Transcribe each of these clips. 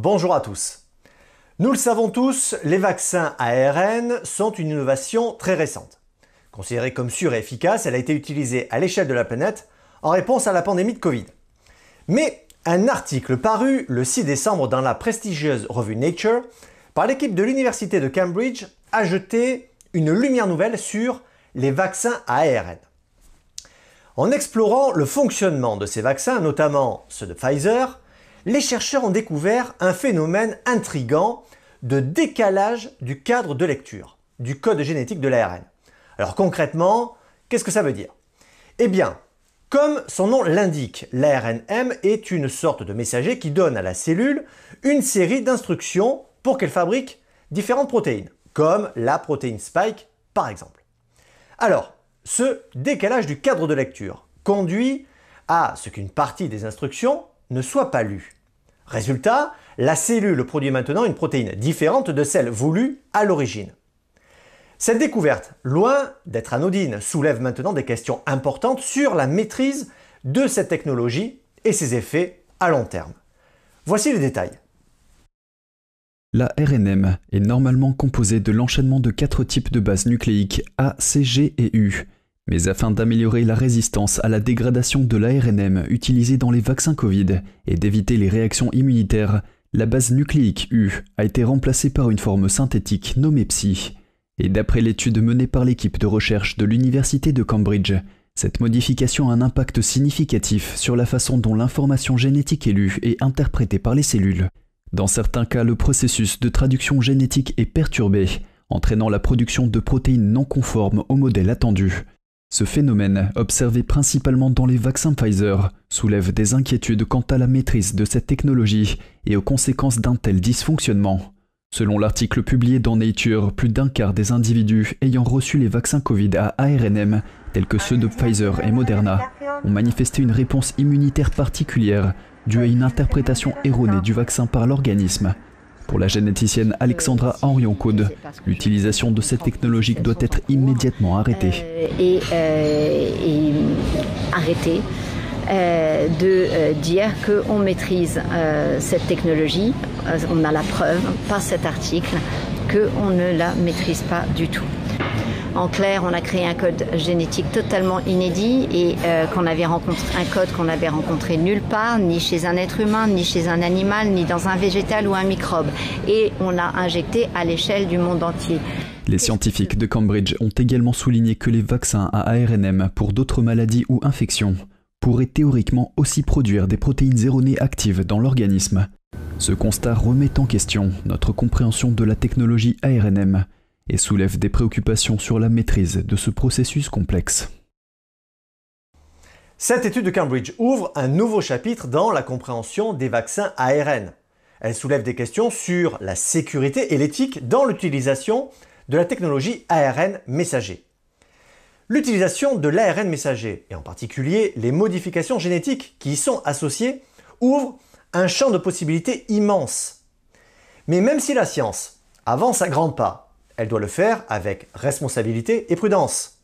Bonjour à tous. Nous le savons tous, les vaccins ARN sont une innovation très récente. Considérée comme sûre et efficace, elle a été utilisée à l'échelle de la planète en réponse à la pandémie de Covid. Mais un article paru le 6 décembre dans la prestigieuse revue Nature par l'équipe de l'Université de Cambridge a jeté une lumière nouvelle sur les vaccins à ARN. En explorant le fonctionnement de ces vaccins, notamment ceux de Pfizer, les chercheurs ont découvert un phénomène intrigant de décalage du cadre de lecture, du code génétique de l'ARN. Alors concrètement, qu'est-ce que ça veut dire Eh bien, comme son nom l'indique, l'ARNM est une sorte de messager qui donne à la cellule une série d'instructions pour qu'elle fabrique différentes protéines, comme la protéine spike par exemple. Alors, ce décalage du cadre de lecture conduit à ce qu'une partie des instructions ne soit pas lue. Résultat, la cellule produit maintenant une protéine différente de celle voulue à l'origine. Cette découverte, loin d'être anodine, soulève maintenant des questions importantes sur la maîtrise de cette technologie et ses effets à long terme. Voici les détails. La RNM est normalement composée de l'enchaînement de quatre types de bases nucléiques A, C, G et U. Mais afin d'améliorer la résistance à la dégradation de l'ARNM utilisée dans les vaccins Covid et d'éviter les réactions immunitaires, la base nucléique U a été remplacée par une forme synthétique nommée Psi. Et d'après l'étude menée par l'équipe de recherche de l'Université de Cambridge, cette modification a un impact significatif sur la façon dont l'information génétique est lue et interprétée par les cellules. Dans certains cas, le processus de traduction génétique est perturbé, entraînant la production de protéines non conformes au modèle attendu. Ce phénomène, observé principalement dans les vaccins Pfizer, soulève des inquiétudes quant à la maîtrise de cette technologie et aux conséquences d'un tel dysfonctionnement. Selon l'article publié dans Nature, plus d'un quart des individus ayant reçu les vaccins Covid à ARNM, tels que ceux de Pfizer et Moderna, ont manifesté une réponse immunitaire particulière due à une interprétation erronée du vaccin par l'organisme pour la généticienne Alexandra Henrion-Caude, l'utilisation de cette technologie doit être immédiatement arrêtée. Euh, et, euh, et euh, de dire qu'on maîtrise cette technologie, on a la preuve par cet article qu'on ne la maîtrise pas du tout. En clair, on a créé un code génétique totalement inédit et euh, qu'on avait rencontré un code qu'on avait rencontré nulle part, ni chez un être humain, ni chez un animal, ni dans un végétal ou un microbe. Et on l'a injecté à l'échelle du monde entier. Les scientifiques de Cambridge ont également souligné que les vaccins à ARNM pour d'autres maladies ou infections pourraient théoriquement aussi produire des protéines erronées actives dans l'organisme. Ce constat remet en question notre compréhension de la technologie ARNM et soulève des préoccupations sur la maîtrise de ce processus complexe. Cette étude de Cambridge ouvre un nouveau chapitre dans la compréhension des vaccins ARN. Elle soulève des questions sur la sécurité et l'éthique dans l'utilisation de la technologie ARN messager. L'utilisation de l'ARN messager, et en particulier les modifications génétiques qui y sont associées, ouvre un champ de possibilités immense. Mais même si la science avance à grands pas elle doit le faire avec responsabilité et prudence.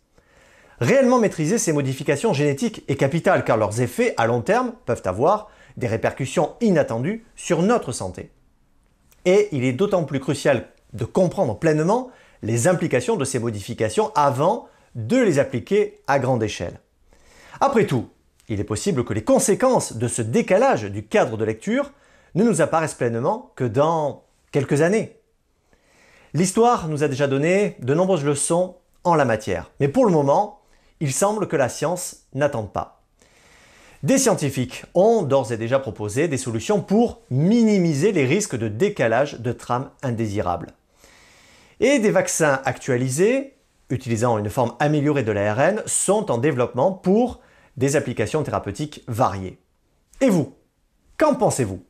Réellement maîtriser ces modifications génétiques est capital car leurs effets à long terme peuvent avoir des répercussions inattendues sur notre santé. Et il est d'autant plus crucial de comprendre pleinement les implications de ces modifications avant de les appliquer à grande échelle. Après tout, il est possible que les conséquences de ce décalage du cadre de lecture ne nous apparaissent pleinement que dans quelques années. L'histoire nous a déjà donné de nombreuses leçons en la matière, mais pour le moment, il semble que la science n'attende pas. Des scientifiques ont d'ores et déjà proposé des solutions pour minimiser les risques de décalage de trames indésirables. Et des vaccins actualisés, utilisant une forme améliorée de l'ARN, sont en développement pour des applications thérapeutiques variées. Et vous Qu'en pensez-vous